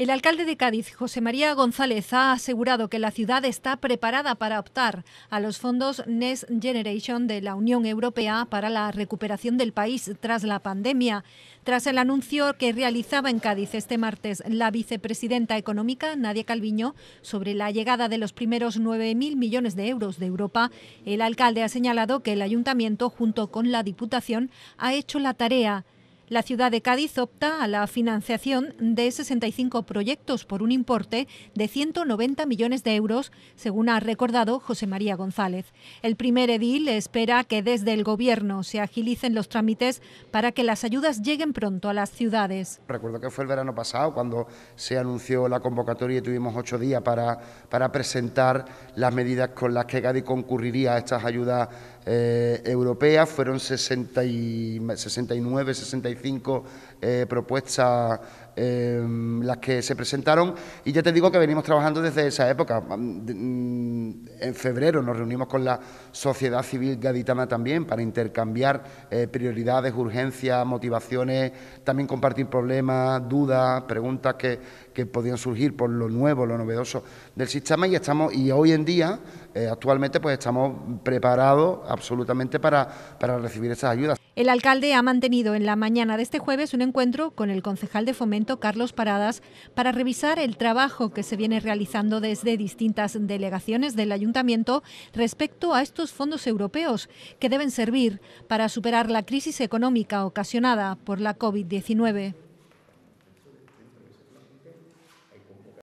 El alcalde de Cádiz, José María González, ha asegurado que la ciudad está preparada para optar a los fondos Next Generation de la Unión Europea para la recuperación del país tras la pandemia. Tras el anuncio que realizaba en Cádiz este martes la vicepresidenta económica, Nadia Calviño, sobre la llegada de los primeros 9.000 millones de euros de Europa, el alcalde ha señalado que el ayuntamiento, junto con la Diputación, ha hecho la tarea la ciudad de Cádiz opta a la financiación de 65 proyectos por un importe de 190 millones de euros, según ha recordado José María González. El primer edil espera que desde el Gobierno se agilicen los trámites para que las ayudas lleguen pronto a las ciudades. Recuerdo que fue el verano pasado cuando se anunció la convocatoria y tuvimos ocho días para, para presentar las medidas con las que Cádiz concurriría a estas ayudas eh, europea, fueron 69, 65 eh, propuestas Em, las que se presentaron y ya te digo que venimos trabajando desde esa época. Mm, en febrero nos reunimos con la sociedad civil gaditana también para intercambiar eh, prioridades, urgencias, motivaciones, también compartir problemas, dudas, preguntas que, podían surgir por lo nuevo, lo novedoso del sistema y estamos y hoy en día eh, actualmente pues estamos preparados absolutamente para, para recibir esas ayudas. El alcalde ha mantenido en la mañana de este jueves un encuentro con el concejal de fomento Carlos Paradas, para revisar el trabajo que se viene realizando desde distintas delegaciones del Ayuntamiento respecto a estos fondos europeos que deben servir para superar la crisis económica ocasionada por la COVID-19.